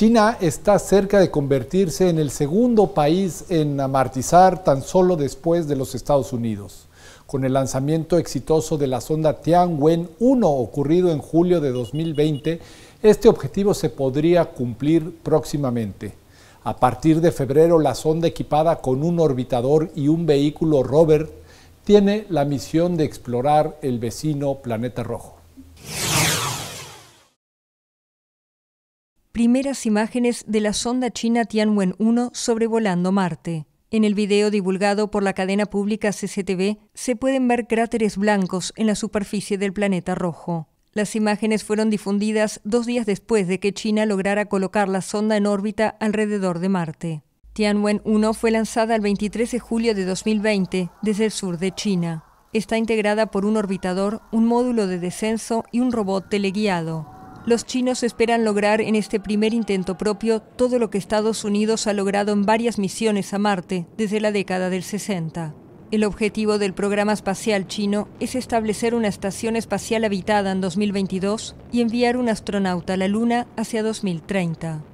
China está cerca de convertirse en el segundo país en amartizar tan solo después de los Estados Unidos. Con el lanzamiento exitoso de la sonda Tianwen-1 ocurrido en julio de 2020, este objetivo se podría cumplir próximamente. A partir de febrero, la sonda equipada con un orbitador y un vehículo rover tiene la misión de explorar el vecino planeta rojo. primeras imágenes de la sonda china Tianwen-1 sobrevolando Marte. En el video divulgado por la cadena pública CCTV se pueden ver cráteres blancos en la superficie del planeta rojo. Las imágenes fueron difundidas dos días después de que China lograra colocar la sonda en órbita alrededor de Marte. Tianwen-1 fue lanzada el 23 de julio de 2020 desde el sur de China. Está integrada por un orbitador, un módulo de descenso y un robot teleguiado. Los chinos esperan lograr en este primer intento propio todo lo que Estados Unidos ha logrado en varias misiones a Marte desde la década del 60. El objetivo del programa espacial chino es establecer una estación espacial habitada en 2022 y enviar un astronauta a la Luna hacia 2030.